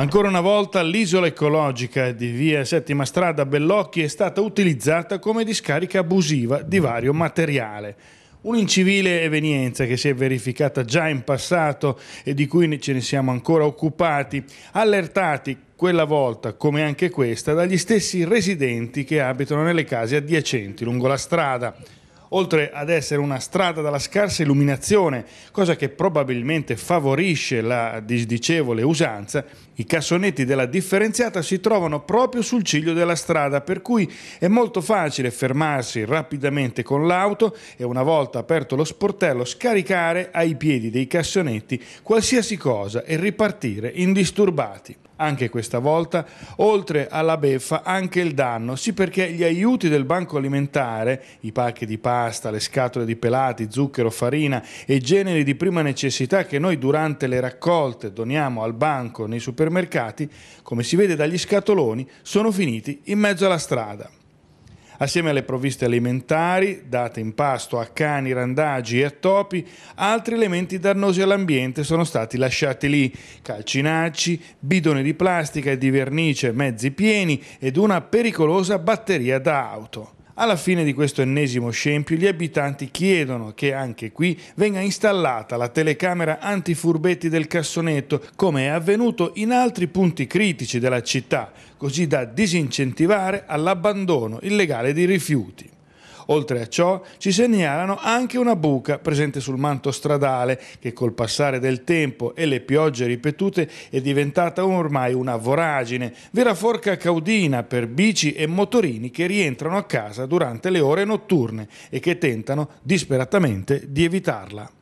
Ancora una volta l'isola ecologica di via Settima Strada Bellocchi è stata utilizzata come discarica abusiva di vario materiale. Un'incivile evenienza che si è verificata già in passato e di cui ce ne siamo ancora occupati, allertati quella volta, come anche questa, dagli stessi residenti che abitano nelle case adiacenti lungo la strada oltre ad essere una strada dalla scarsa illuminazione, cosa che probabilmente favorisce la disdicevole usanza, i cassonetti della differenziata si trovano proprio sul ciglio della strada, per cui è molto facile fermarsi rapidamente con l'auto e una volta aperto lo sportello scaricare ai piedi dei cassonetti qualsiasi cosa e ripartire indisturbati. Anche questa volta, oltre alla beffa, anche il danno. Sì, perché gli aiuti del banco alimentare, i pacchi di pasta, le scatole di pelati, zucchero, farina e generi di prima necessità che noi durante le raccolte doniamo al banco nei supermercati, come si vede dagli scatoloni, sono finiti in mezzo alla strada. Assieme alle provviste alimentari, date in pasto a cani, randagi e a topi, altri elementi dannosi all'ambiente sono stati lasciati lì. Calcinacci, bidoni di plastica e di vernice mezzi pieni ed una pericolosa batteria da auto. Alla fine di questo ennesimo scempio gli abitanti chiedono che anche qui venga installata la telecamera antifurbetti del cassonetto come è avvenuto in altri punti critici della città, così da disincentivare all'abbandono illegale di rifiuti. Oltre a ciò ci segnalano anche una buca presente sul manto stradale che col passare del tempo e le piogge ripetute è diventata ormai una voragine, vera forca caudina per bici e motorini che rientrano a casa durante le ore notturne e che tentano disperatamente di evitarla.